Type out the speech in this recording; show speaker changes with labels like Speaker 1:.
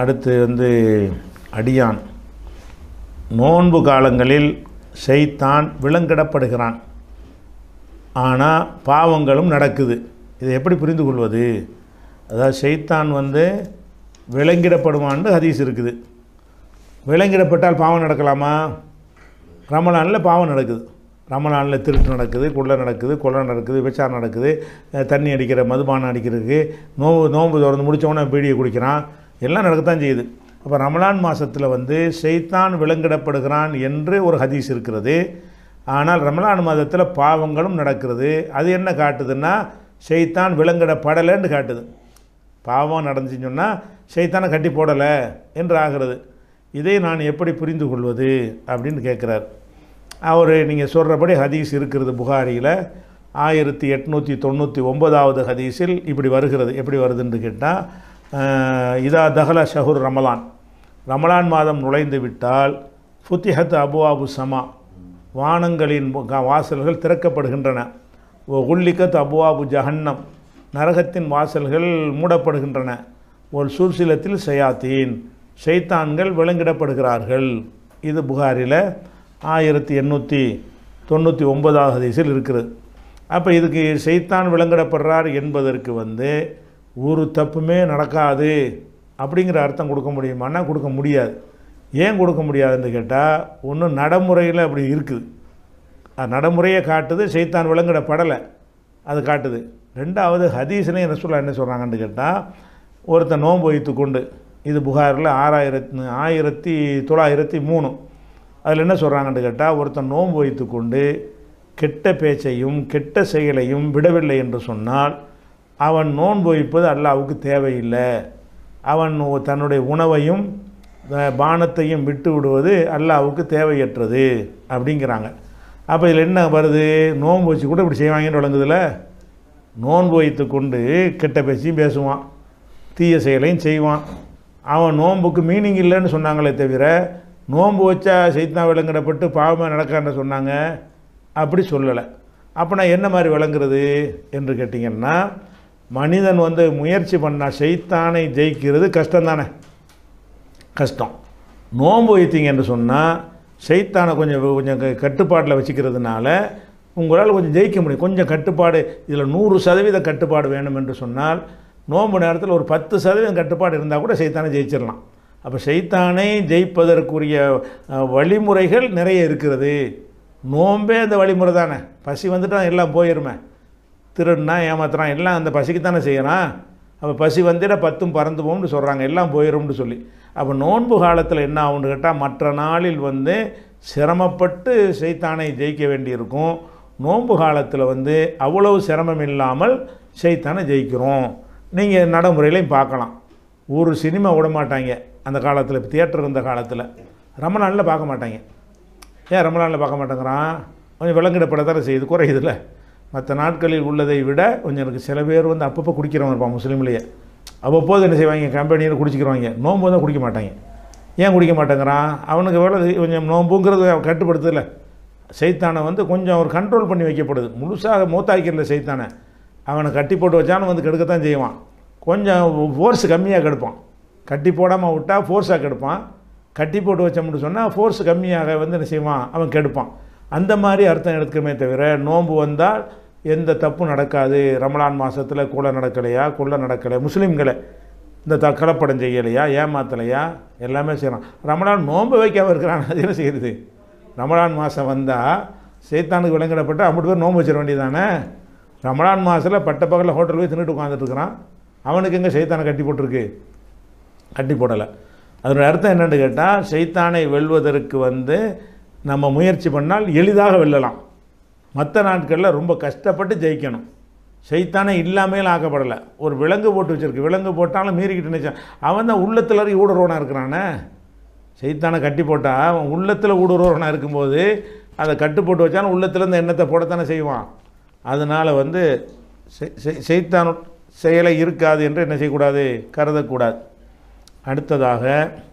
Speaker 1: அடுத்து வந்து அடியான் நோன்பு காலங்களில் செய்தான் விலங்கிடப்படுகிறான் ஆனால் பாவங்களும் நடக்குது இதை எப்படி புரிந்து கொள்வது அதாவது செய்தான் வந்து விலங்கிடப்படுவான்னு ஹதீஸ் இருக்குது விலங்கிடப்பட்டால் பாவம் நடக்கலாமா ரமலானில் பாவம் நடக்குது ரமலானில் திருட்டு நடக்குது குள்ளை நடக்குது கொள்ளை நடக்குது விபச்சாரம் நடக்குது தண்ணி அடிக்கிற மதுபானம் அடிக்கிறதுக்கு நோம்பு நோன்பு திறந்து முடித்தவொன்னே பீடியை குடிக்கிறான் எல்லாம் நடக்கத்தான் செய்யுது அப்போ ரமலான் மாதத்தில் வந்து செய்தான் விலங்கிடப்படுகிறான் என்று ஒரு ஹதீஸ் இருக்கிறது ஆனால் ரமலான் மாதத்தில் பாவங்களும் நடக்கிறது அது என்ன காட்டுதுன்னா செய்தான் விலங்கிடப்படலைன்னு காட்டுது பாவம் நடந்துச்சுன்னு சொன்னால் செய்தானை கட்டி போடலை என்று ஆகிறது இதை நான் எப்படி புரிந்து கொள்வது அப்படின்னு கேட்குறார் அவர் நீங்கள் சொல்கிறபடி ஹதீஸ் இருக்கிறது புகாரியில் ஆயிரத்தி எட்நூற்றி தொண்ணூற்றி ஒம்பதாவது ஹதீஸில் இப்படி வருகிறது எப்படி வருதுன்னு கேட்டால் இதா தஹல ஷஹூர் ரமலான் ரமலான் மாதம் நுழைந்து விட்டால் ஃபுத்திஹத் அபுவாபு சமா வானங்களின் வாசல்கள் திறக்கப்படுகின்றன ஓ அபு அபுவாபு ஜஹன்னம் நரகத்தின் வாசல்கள் மூடப்படுகின்றன ஒரு சூர்சிலத்தில் செய்யாத்தீன் ஷைத்தான்கள் விளங்கிடப்படுகிறார்கள் இது புகாரில் ஆயிரத்தி எண்ணூற்றி தொண்ணூற்றி ஒன்பதாவது ஹதீஸில் இருக்கிறது அப்போ இதுக்கு சைத்தான் விளங்கிடப்படுறார் என்பதற்கு வந்து ஒரு தப்புமே நடக்காது அப்படிங்கிற அர்த்தம் கொடுக்க முடியுமானா கொடுக்க முடியாது ஏன் கொடுக்க முடியாதுன்னு கேட்டால் ஒன்றும் நடைமுறையில் அப்படி இருக்குது அது நடைமுறையை காட்டுது செய்தான் விலங்கிட படலை அது காட்டுது ரெண்டாவது என்ன சொல்ல என்ன சொல்கிறாங்கன்னு கேட்டால் ஒருத்தன் நோன்பு வைத்து கொண்டு இது புகாரில் ஆறாயிரத்து ஆயிரத்தி தொள்ளாயிரத்தி மூணு அதில் என்ன சொல்கிறாங்கன்னு கேட்டால் ஒருத்தன் நோன்பு வைத்து கொண்டு கெட்ட பேச்சையும் கெட்ட செயலையும் விடவில்லை என்று சொன்னால் அவன் நோன்பு வைப்பது அல்லாவுக்கு தேவையில்லை அவன் தன்னுடைய உணவையும் பானத்தையும் விட்டு விடுவது அல்லாவுக்கு தேவையற்றது அப்படிங்கிறாங்க அப்போ இதில் என்ன வருது நோன்பு வச்சு கூட இப்படி செய்வாங்கன்னு விளங்குதில்ல நோன்பு வைத்து கொண்டு கெட்ட பேச்சியும் பேசுவான் தீய செயலையும் செய்வான் அவன் நோன்புக்கு மீனிங் இல்லைன்னு சொன்னாங்களே தவிர நோன்பு வச்சா செய்தா விளங்கிடப்பட்டு பாவமாக நடக்கான்னு சொன்னாங்க அப்படி சொல்லலை அப்போ நான் என்ன மாதிரி விளங்குறது என்று கேட்டிங்கன்னா மனிதன் வந்து முயற்சி பண்ணால் செய்தானை ஜெயிக்கிறது கஷ்டம் தானே கஷ்டம் நோன்பு வைத்தீங்க என்று சொன்னால் செய்தானை கொஞ்சம் கொஞ்சம் கட்டுப்பாட்டில் வச்சுக்கிறதுனால உங்களால் கொஞ்சம் ஜெயிக்க முடியும் கொஞ்சம் கட்டுப்பாடு இதில் நூறு சதவீத கட்டுப்பாடு வேணும் என்று சொன்னால் நோன்பு நேரத்தில் ஒரு பத்து சதவீதம் கட்டுப்பாடு இருந்தால் கூட செய்தானை ஜெயிச்சிடலாம் அப்போ செய்தானை ஜெயிப்பதற்குரிய வழிமுறைகள் நிறைய இருக்கிறது நோம்பே அந்த வழிமுறை தானே பசி வந்துட்டால் எல்லாம் போயிருமே திருடுனா ஏமாத்துறான் எல்லாம் அந்த பசிக்கு தானே செய்கிறான் அப்போ பசி வந்திட பத்தும் பறந்து போகும்னு சொல்கிறாங்க எல்லாம் போயிடும்னு சொல்லி அப்போ நோன்பு காலத்தில் என்ன ஆகும்னு கேட்டால் மற்ற நாளில் வந்து சிரமப்பட்டு செய்தானை ஜெயிக்க வேண்டியிருக்கும் நோன்பு காலத்தில் வந்து அவ்வளவு சிரமம் இல்லாமல் செய்தானை ஜெயிக்கிறோம் நீங்கள் நடைமுறையிலையும் பார்க்கலாம் ஒரு சினிமா விட மாட்டாங்க அந்த காலத்தில் தியேட்டர் இருந்த காலத்தில் ரொம்ப நாளில் பார்க்க மாட்டாங்க ஏன் ரொம்ப நாளில் பார்க்க மாட்டேங்கிறான் கொஞ்சம் விலங்கிடப்பட தானே செய்யுது குறையுதுல்ல மற்ற நாட்களில் உள்ளதை விட கொஞ்சம் எனக்கு சில பேர் வந்து அப்பப்போ குடிக்கிறவங்க இருப்பான் முஸ்லீம்லேயே அவ்வப்போது என்ன செய்வாங்க கம்பெனியில் குடிச்சிக்கிறவங்க நோன்பு தான் குடிக்க மாட்டாங்க ஏன் குடிக்க மாட்டேங்கிறான் அவனுக்கு வேலை கொஞ்சம் நோம்புங்கிறது கட்டுப்படுத்தல சைத்தானை வந்து கொஞ்சம் ஒரு கண்ட்ரோல் பண்ணி வைக்கப்படுது முழுசாக மூத்தாய்க்கிறல சைத்தானை அவனை கட்டி போட்டு வச்சாலும் வந்து கெடுக்கத்தான் செய்வான் கொஞ்சம் ஃபோர்ஸ் கம்மியாக கெடுப்பான் கட்டி போடாமல் விட்டால் ஃபோர்ஸாக கெடுப்பான் கட்டி போட்டு வச்சோம்னு சொன்னால் ஃபோர்ஸ் கம்மியாக வந்து என்ன செய்வான் அவன் கெடுப்பான் அந்த மாதிரி அர்த்தம் எடுத்துக்கிறமே தவிர நோன்பு வந்தால் எந்த தப்பு நடக்காது ரமலான் மாதத்தில் கூட நடக்கலையா கொள்ளை நடக்கலை முஸ்லீம்களை இந்த த கலப்படம் செய்யலையா ஏமாத்தலையா எல்லாமே செய்கிறான் ரமலான் நோன்பு வைக்காமல் இருக்கிறான் அது என்ன செய்கிறது ரமலான் மாதம் வந்தால் சேத்தானுக்கு விலங்கிடப்பட்டு அப்படி பேர் நோன்பு வச்சிட வேண்டியதானே ரமலான் மாதத்தில் பட்ட பகலில் ஹோட்டல் போய் தின்னுட்டு உட்காந்துட்டுருக்கிறான் அவனுக்கு எங்கே சைத்தானை கட்டி போட்டிருக்கு கட்டி போடலை அதனுடைய அர்த்தம் என்னென்னு கேட்டால் சைத்தானை வெல்வதற்கு வந்து நம்ம முயற்சி பண்ணால் எளிதாக வெல்லலாம் மற்ற நாட்களில் ரொம்ப கஷ்டப்பட்டு ஜெயிக்கணும் செய்தானே இல்லாமல் ஆக்கப்படலை ஒரு விலங்கு போட்டு வச்சுருக்கு விலங்கு போட்டாலும் மீறிக்கிட்டு நினச்சான் அவன் தான் உள்ளத்தில் ஊடுருவனாக இருக்கிறானே செய்தானை கட்டி போட்டால் அவன் உள்ளத்தில் ஊடுருவனாக இருக்கும்போது அதை கட்டு போட்டு வச்சாலும் உள்ளத்தில் இந்த எண்ணத்தை போடத்தானே செய்வான் அதனால் வந்து செய்தான் செயலை இருக்காது என்று என்ன செய்யக்கூடாது கருதக்கூடாது அடுத்ததாக